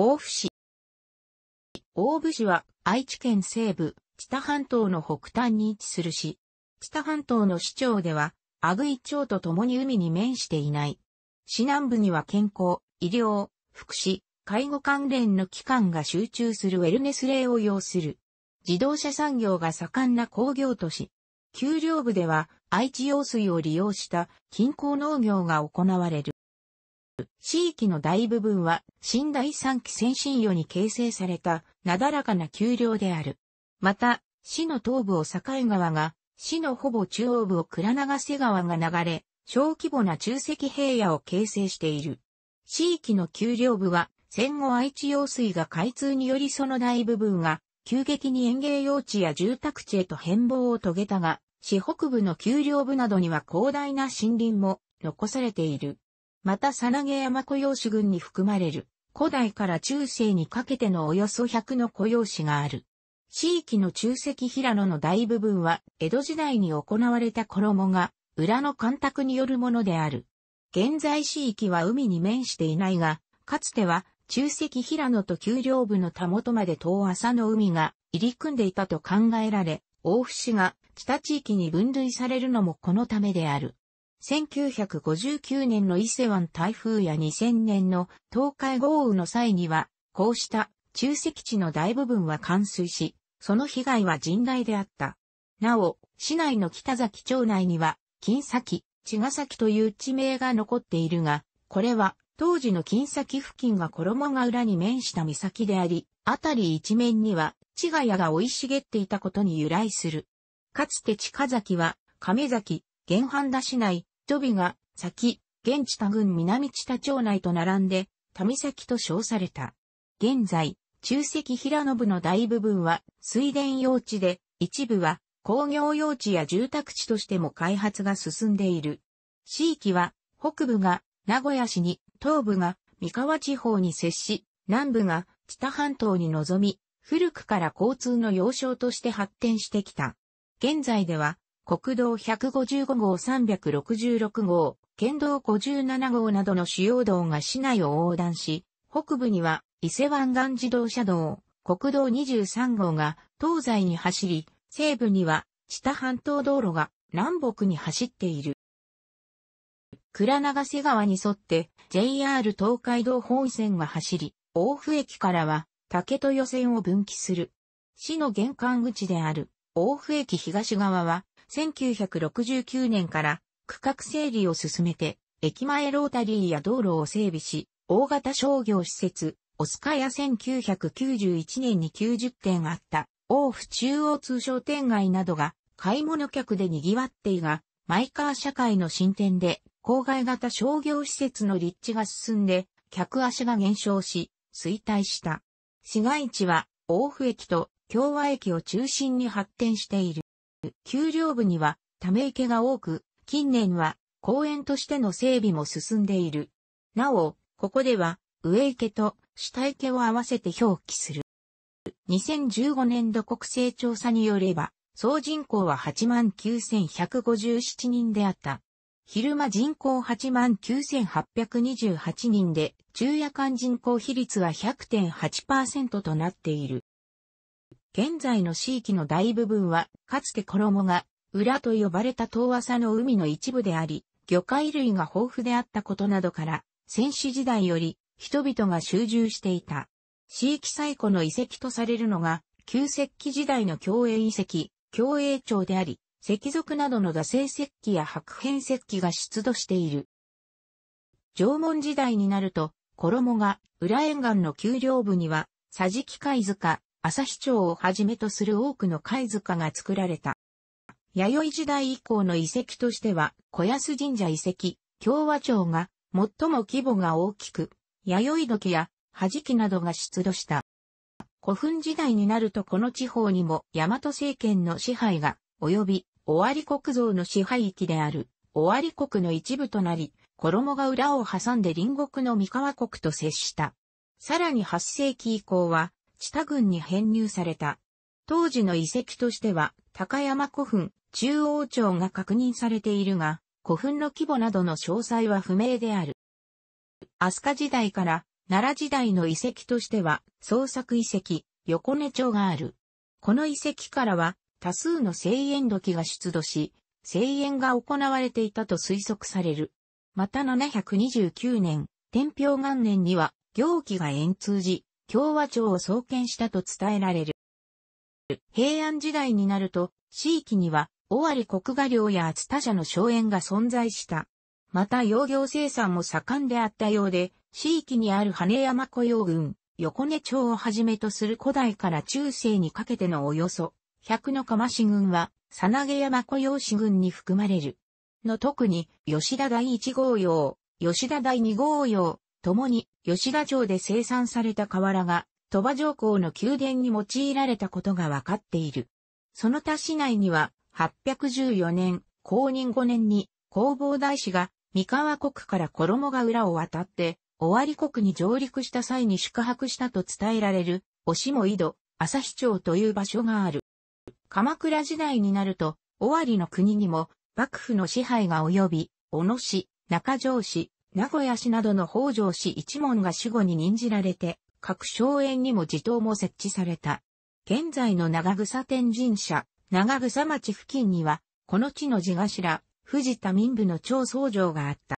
大府市。大府市は愛知県西部、知多半島の北端に位置する市。知多半島の市長では、阿久井町と共に海に面していない。市南部には健康、医療、福祉、介護関連の機関が集中するウェルネス例を要する。自動車産業が盛んな工業都市。丘陵部では愛知用水を利用した近郊農業が行われる。地域の大部分は、新第三期先進予に形成された、なだらかな丘陵である。また、市の東部を境川が、市のほぼ中央部を倉流瀬川が流れ、小規模な中石平野を形成している。地域の丘陵部は、戦後愛知用水が開通によりその大部分が、急激に園芸用地や住宅地へと変貌を遂げたが、市北部の丘陵部などには広大な森林も残されている。またさなげ山古用紙群に含まれる、古代から中世にかけてのおよそ100の古用紙がある。地域の中石平野の大部分は、江戸時代に行われた衣が、裏の干拓によるものである。現在地域は海に面していないが、かつては、中石平野と丘陵部のたもとまで遠浅の海が入り組んでいたと考えられ、大府市が北地域に分類されるのもこのためである。1959年の伊勢湾台風や2000年の東海豪雨の際には、こうした中石地の大部分は冠水し、その被害は甚大であった。なお、市内の北崎町内には、金崎、茅ヶ崎という地名が残っているが、これは当時の金崎付近が衣が裏に面した岬であり、辺り一面には、千ヶ谷が生い茂っていたことに由来する。かつて近崎は、亀崎、原半田市内、人々が先、現地多郡南知多町内と並んで、民崎と称された。現在、中石平信の大部分は水田用地で、一部は工業用地や住宅地としても開発が進んでいる。地域は、北部が名古屋市に、東部が三河地方に接し、南部が知多半島に臨み、古くから交通の要衝として発展してきた。現在では国道155号366号、県道57号などの主要道が市内を横断し、北部には伊勢湾岸自動車道、国道23号が東西に走り、西部には知多半島道路が南北に走っている。倉長瀬川に沿って JR 東海道本線が走り、大府駅からは竹豊線を分岐する。市の玄関口である大府駅東側は1969年から区画整理を進めて、駅前ロータリーや道路を整備し、大型商業施設、オスカや1991年に90店あった、大府中央通商店街などが買い物客で賑わっていが、マイカー社会の進展で、郊外型商業施設の立地が進んで、客足が減少し、衰退した。市街地は、大府駅と京和駅を中心に発展している。丘陵部にはため池が多く、近年は公園としての整備も進んでいる。なお、ここでは上池と下池を合わせて表記する。2015年度国勢調査によれば、総人口は89,157人であった。昼間人口89,828人で、昼夜間人口比率は100.8%となっている。現在の地域の大部分は、かつて衣が、裏と呼ばれた遠浅の海の一部であり、魚介類が豊富であったことなどから、戦死時代より人々が集中していた。地域最古の遺跡とされるのが、旧石器時代の共栄遺跡、共栄町であり、石族などの打製石器や白片石器が出土している。縄文時代になると、衣が、裏沿岸の丘陵部には、桟敷貝塚、旭町をはじめとする多くの貝塚が作られた。弥生時代以降の遺跡としては、小安神社遺跡、共和町が最も規模が大きく、弥生時やはじきなどが出土した。古墳時代になるとこの地方にも大和政権の支配が及び、尾張国像の支配域である、尾張国の一部となり、衣が裏を挟んで隣国の三河国と接した。さらに8世紀以降は、知多郡に編入された。当時の遺跡としては、高山古墳、中央町が確認されているが、古墳の規模などの詳細は不明である。飛鳥時代から奈良時代の遺跡としては、創作遺跡、横根町がある。この遺跡からは、多数の聖縁土器が出土し、聖縁が行われていたと推測される。また729年、天平元年には、行器が円通寺、共和町を創建したと伝えられる。平安時代になると、地域には、尾張国画領や厚田社の荘園が存在した。また洋業生産も盛んであったようで、地域にある羽山雇用群、横根町をはじめとする古代から中世にかけてのおよそ、百の釜市群は、さなげ山雇用市群に含まれる。の特に、吉田第一号用、吉田第二号用、共に吉田町で生産された瓦が鳥羽上皇の宮殿に用いられたことがわかっている。その他市内には814年、公認5年に弘法大師が三河国から衣が裏を渡って尾張国に上陸した際に宿泊したと伝えられる押も井戸、朝日町という場所がある。鎌倉時代になると尾張の国にも幕府の支配が及び、小野市、中条市、名古屋市などの北条氏一門が主語に任じられて、各荘園にも地頭も設置された。現在の長草天神社、長草町付近には、この地の地頭、藤田民部の長僧城があった。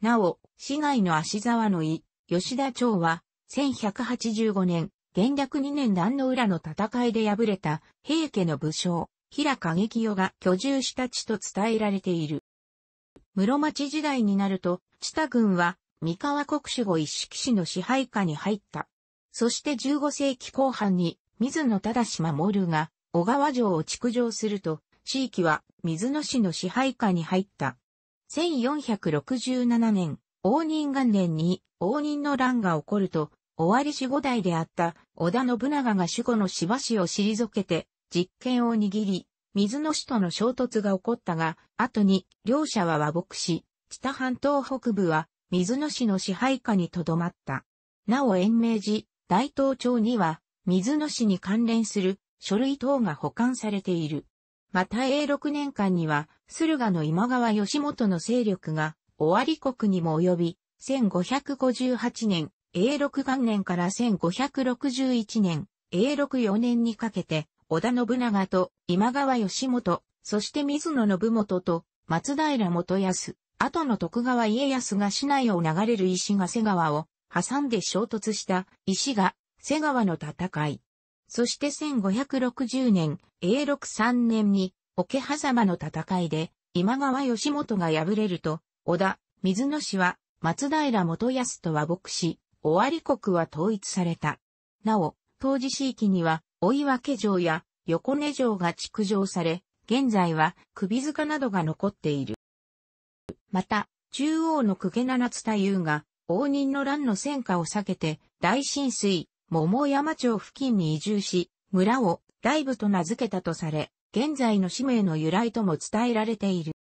なお、市内の足沢の井、吉田町は、1185年、元略2年壇の裏の戦いで敗れた、平家の武将、平景清が居住した地と伝えられている。室町時代になると、千田郡は、三河国守護一式氏の支配下に入った。そして15世紀後半に、水野忠守が、小川城を築城すると、地域は水野市の支配下に入った。1467年、応仁元年に応仁の乱が起こると、尾張市五代であった織田信長が守護の柴氏を退けて、実権を握り、水野市との衝突が起こったが、後に両者は和睦し、知多半島北部は水野市の支配下にとどまった。なお延命時、大東町には水野市に関連する書類等が保管されている。また永6年間には、駿河の今川義元の勢力が、尾張国にも及び、1558年、永禄元年から1561年、永禄4年にかけて、織田信長と今川義元、そして水野信元と松平元康、後の徳川家康が市内を流れる石が瀬川を挟んで衝突した石が瀬川の戦い。そして1560年、永禄3年に、桶狭間の戦いで、今川義元が敗れると、織田、水野氏は、松平元康と和睦し、尾張国は統一された。なお、当時地域には、追分城や横根城が築城され、現在は首塚などが残っている。また、中央の九家七つ太夫が、応仁の乱の戦火を避けて、大浸水、桃山町付近に移住し、村を大部と名付けたとされ、現在の氏名の由来とも伝えられている。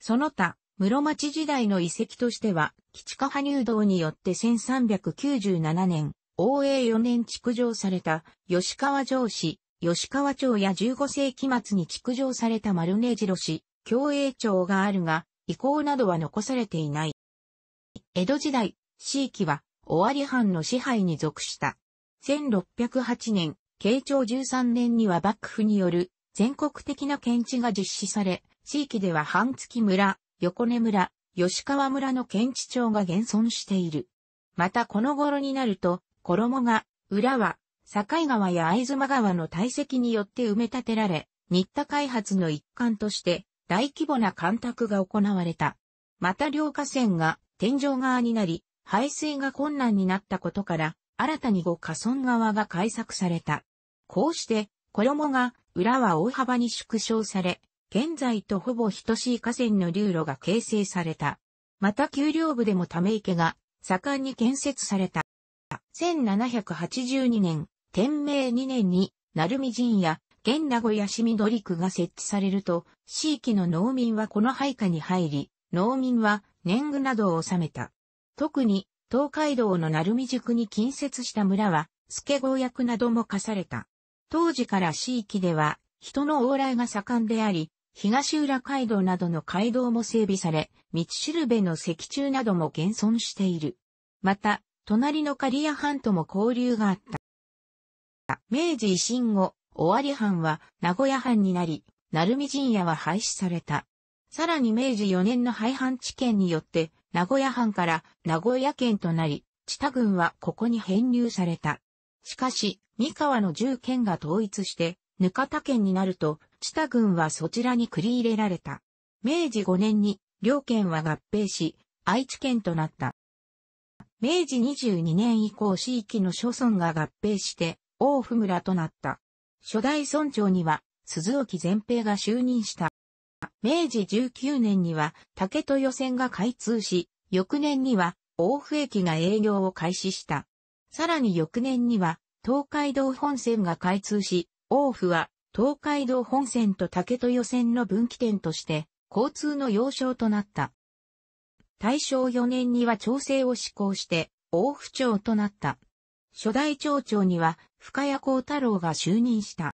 その他、室町時代の遺跡としては、基地下派入道によって1397年、応永4年築城された吉川城市、吉川町や15世紀末に築城された丸根城市、京栄町があるが、遺構などは残されていない。江戸時代、地域は尾張藩の支配に属した。1608年、慶長13年には幕府による全国的な検地が実施され、地域では半月村、横根村、吉川村の検地町が現存している。またこの頃になると、衣が、裏は、境川や会津川の堆積によって埋め立てられ、新田開発の一環として大規模な干拓が行われた。また両河川が天井側になり、排水が困難になったことから、新たに五河村側が開削された。こうして、衣が裏は大幅に縮小され、現在とほぼ等しい河川の流路が形成された。また丘陵部でもため池が盛んに建設された。1782年、天明2年に、鳴海神や、現名古屋市緑区が設置されると、地域の農民はこの配下に入り、農民は年貢などを納めた。特に、東海道の鳴海宿に近接した村は、助郷役なども課された。当時から地域では、人の往来が盛んであり、東浦街道などの街道も整備され、道しるべの石柱なども現存している。また、隣の刈谷藩とも交流があった。明治維新後、尾張藩は名古屋藩になり、鳴海陣屋は廃止された。さらに明治4年の廃藩置県によって、名古屋藩から名古屋県となり、知多郡はここに編入された。しかし、三河の10県が統一して、ぬかた県になると、知多郡はそちらに繰り入れられた。明治5年に、両県は合併し、愛知県となった。明治22年以降市域の諸村が合併して、大府村となった。初代村長には、鈴置前平が就任した。明治19年には、竹予選が開通し、翌年には、大府駅が営業を開始した。さらに翌年には、東海道本線が開通し、大府は、東海道本線と竹予選の分岐点として、交通の要衝となった。大正4年には調整を施行して、大府町となった。初代町長には、深谷幸太郎が就任した。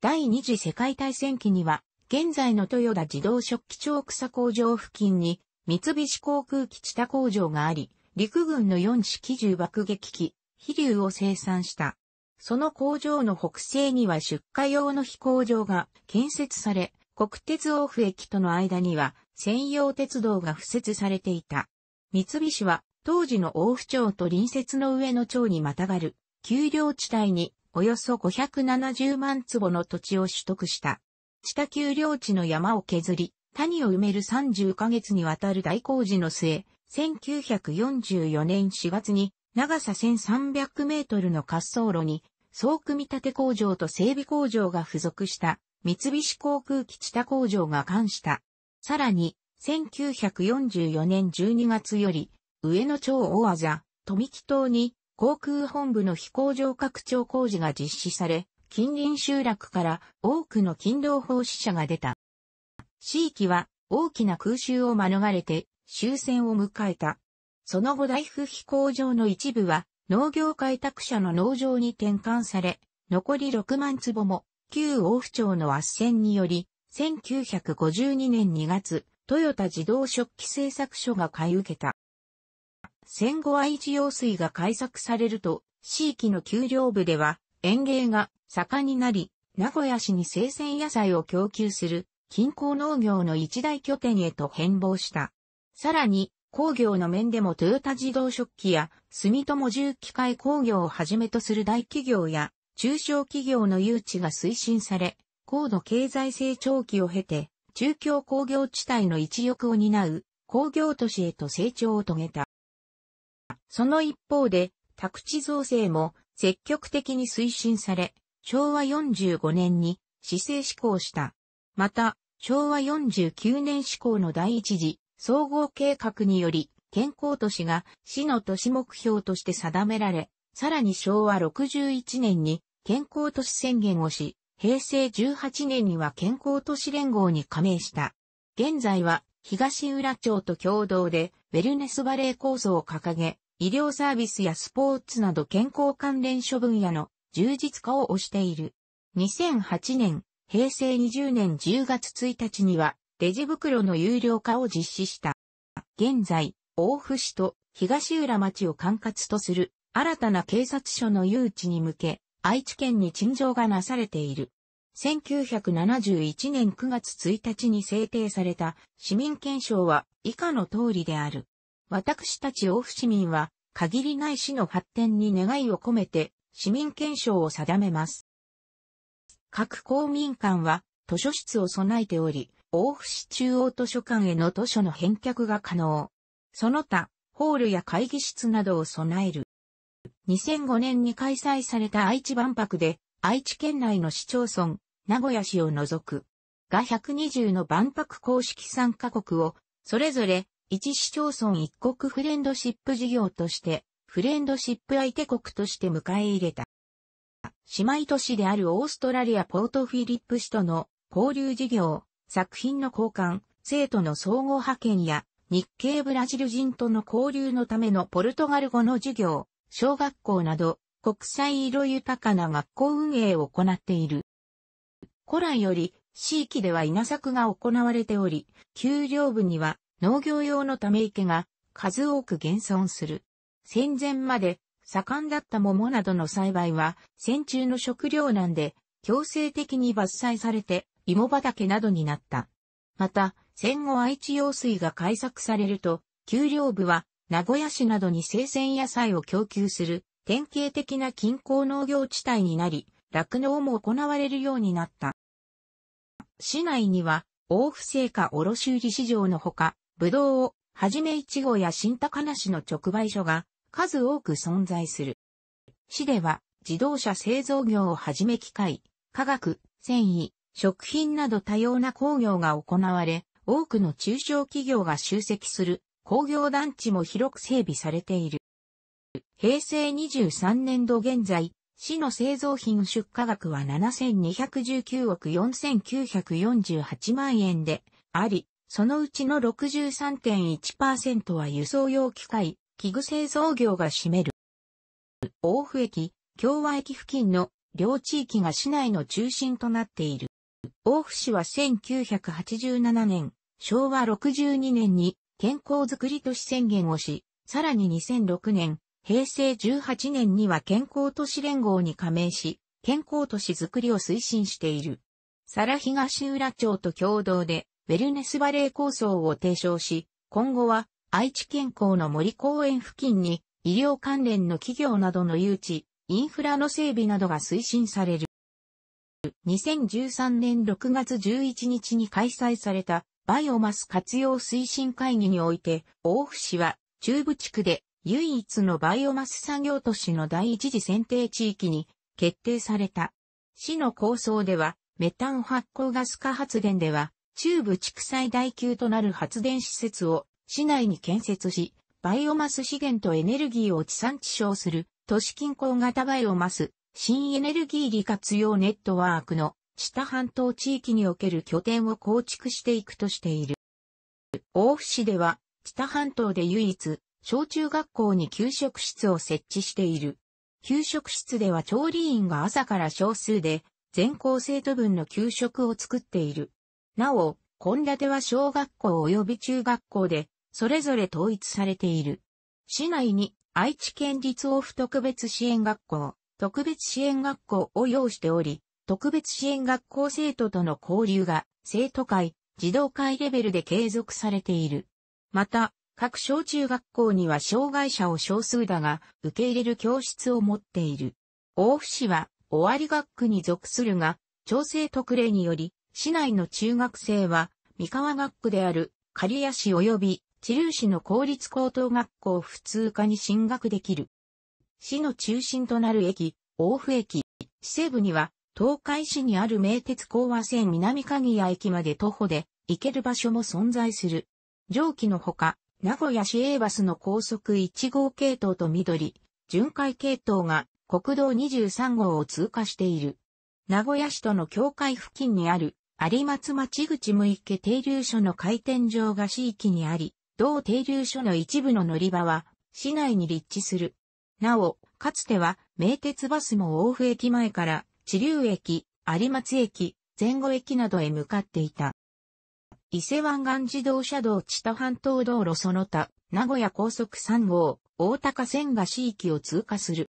第二次世界大戦期には、現在の豊田自動食器町草工場付近に、三菱航空機地多工場があり、陸軍の四式銃爆撃機、飛竜を生産した。その工場の北西には出荷用の飛行場が建設され、国鉄オフ駅との間には専用鉄道が付設されていた。三菱は当時の大府町と隣接の上野町にまたがる丘陵地帯におよそ570万坪の土地を取得した。下丘陵地の山を削り、谷を埋める30ヶ月にわたる大工事の末、1944年4月に長さ1300メートルの滑走路に総組立工場と整備工場が付属した三菱航空機地下工場が関したさらに、1944年12月より、上野町大技、富木島に、航空本部の飛行場拡張工事が実施され、近隣集落から多くの勤労奉仕者が出た。地域は大きな空襲を免れて終戦を迎えた。その後大府飛行場の一部は農業開拓者の農場に転換され、残り6万坪も旧大府町の圧戦により1952年2月、豊田自動食器製作所が買い受けた。戦後愛知用水が開作されると、地域の給料部では園芸が盛んになり、名古屋市に生鮮野菜を供給する近郊農業の一大拠点へと変貌した。さらに、工業の面でもトヨタ自動食器や住友重機械工業をはじめとする大企業や中小企業の誘致が推進され、高度経済成長期を経て、中京工業地帯の一翼を担う工業都市へと成長を遂げた。その一方で、宅地造成も積極的に推進され、昭和45年に市政施行した。また、昭和49年施行の第一次総合計画により、健康都市が市の都市目標として定められ、さらに昭和61年に健康都市宣言をし、平成18年には健康都市連合に加盟した。現在は東浦町と共同でウェルネスバレー構想を掲げ、医療サービスやスポーツなど健康関連諸分野の充実化を推している。2008年、平成20年10月1日にはレジ袋の有料化を実施した。現在、大府市と東浦町を管轄とする新たな警察署の誘致に向け、愛知県に陳情がなされている。1971年9月1日に制定された市民憲章は以下の通りである。私たち大府市民は限りない市の発展に願いを込めて市民憲章を定めます。各公民館は図書室を備えており、大府市中央図書館への図書の返却が可能。その他、ホールや会議室などを備える。2005年に開催された愛知万博で、愛知県内の市町村、名古屋市を除く、が120の万博公式参加国を、それぞれ、一市町村一国フレンドシップ事業として、フレンドシップ相手国として迎え入れた。姉妹都市であるオーストラリアポートフィリップ市との交流事業、作品の交換、生徒の総合派遣や日系ブラジル人との交流のためのポルトガル語の授業、小学校など、国際色豊かな学校運営を行っている。古来より、地域では稲作が行われており、丘陵部には農業用のため池が数多く現存する。戦前まで盛んだった桃などの栽培は戦中の食糧難で強制的に伐採されて芋畑などになった。また戦後愛知用水が開削されると丘陵部は名古屋市などに生鮮野菜を供給する典型的な近郊農業地帯になり、酪農も行われるようになった。市内には、大府製菓卸売市場のほか、ぶどうをはじめいちごや新高梨の直売所が数多く存在する。市では自動車製造業をはじめ機械、化学、繊維、食品など多様な工業が行われ、多くの中小企業が集積する工業団地も広く整備されている。平成23年度現在、市の製造品出荷額は7219億4948万円であり、そのうちの63.1%は輸送用機械、器具製造業が占める。大府駅、京和駅付近の両地域が市内の中心となっている。大府市は1987年、昭和62年に健康づくり都市宣言をし、さらに2006年、平成18年には健康都市連合に加盟し、健康都市づくりを推進している。サラ東浦町と共同で、ウェルネスバレー構想を提唱し、今後は愛知健康の森公園付近に医療関連の企業などの誘致、インフラの整備などが推進される。2013年6月11日に開催されたバイオマス活用推進会議において、大府市は中部地区で唯一のバイオマス産業都市の第一次選定地域に決定された。市の構想では、メタン発酵ガス化発電では、中部地区最大級となる発電施設を市内に建設し、バイオマス資源とエネルギーを地産地消する都市近郊型バイオマス新エネルギー利活用ネットワークの知多半島地域における拠点を構築していくとしている。大府市では、知多半島で唯一、小中学校に給食室を設置している。給食室では調理員が朝から少数で、全校生徒分の給食を作っている。なお、献立は小学校及び中学校で、それぞれ統一されている。市内に愛知県立オフ特別支援学校、特別支援学校を要しており、特別支援学校生徒との交流が生徒会、児童会レベルで継続されている。また、各小中学校には障害者を少数だが受け入れる教室を持っている。大府市は終わり学区に属するが、調整特例により、市内の中学生は三河学区である刈谷市及び知立市の公立高等学校普通科に進学できる。市の中心となる駅、大府駅、市西部には東海市にある名鉄高和線南鍵谷駅まで徒歩で行ける場所も存在する。上記のほか、名古屋市営バスの高速1号系統と緑、巡回系統が国道23号を通過している。名古屋市との境界付近にある有松町口向池停留所の回転場が市域にあり、同停留所の一部の乗り場は市内に立地する。なお、かつては名鉄バスも大府駅前から地流駅、有松駅、前後駅などへ向かっていた。伊勢湾岸自動車道知多半島道路その他、名古屋高速3号、大高線が市域を通過する。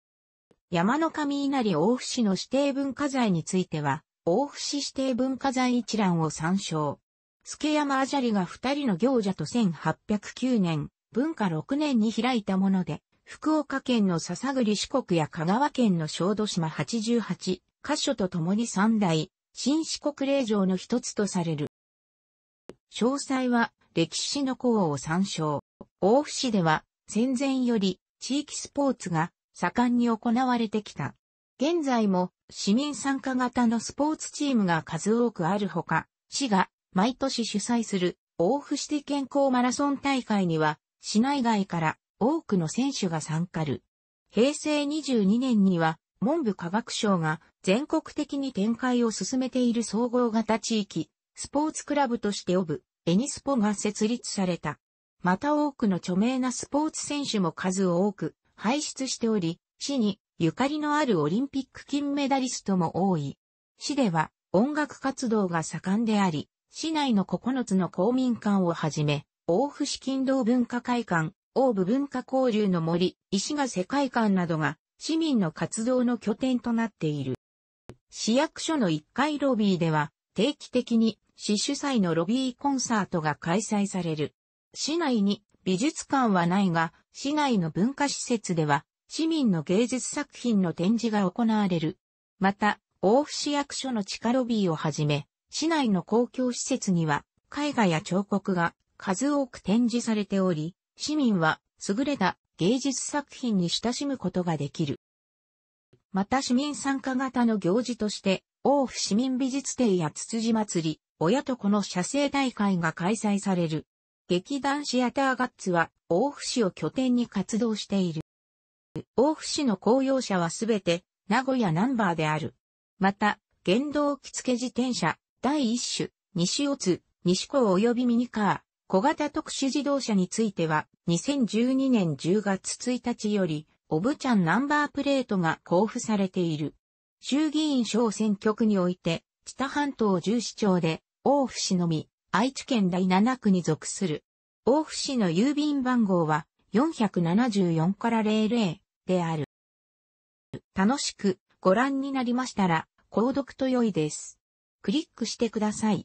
山の上稲荷大府市の指定文化財については、大府市指定文化財一覧を参照。助山あじゃりが二人の行者と1809年、文化6年に開いたもので、福岡県の笹栗四国や香川県の小豆島88、箇所とともに三大、新四国霊場の一つとされる。詳細は歴史の項を参照。大府市では戦前より地域スポーツが盛んに行われてきた。現在も市民参加型のスポーツチームが数多くあるほか、市が毎年主催する大府市健康マラソン大会には市内外から多くの選手が参加る。平成22年には文部科学省が全国的に展開を進めている総合型地域、スポーツクラブとしてオブ、エニスポが設立された。また多くの著名なスポーツ選手も数多く輩出しており、市にゆかりのあるオリンピック金メダリストも多い。市では音楽活動が盛んであり、市内の9つの公民館をはじめ、大府市金道文化会館、大府文化交流の森、石が世界館などが市民の活動の拠点となっている。市役所の1階ロビーでは、定期的に市主催のロビーコンサートが開催される。市内に美術館はないが、市内の文化施設では、市民の芸術作品の展示が行われる。また、大府市役所の地下ロビーをはじめ、市内の公共施設には、絵画や彫刻が数多く展示されており、市民は優れた芸術作品に親しむことができる。また市民参加型の行事として、王府市民美術展やつつじ祭り、親と子の写生大会が開催される。劇団シアターガッツは、大府市を拠点に活動している。大府市の公用車はすべて、名古屋ナンバーである。また、原動機付自転車、第一種、西尾津、西港及びミニカー、小型特殊自動車については、2012年10月1日より、オブチャンナンバープレートが交付されている。衆議院小選挙区において、知多半島十市町で、大府市のみ、愛知県第7区に属する。大府市の郵便番号は、474から00である。楽しくご覧になりましたら、購読と良いです。クリックしてください。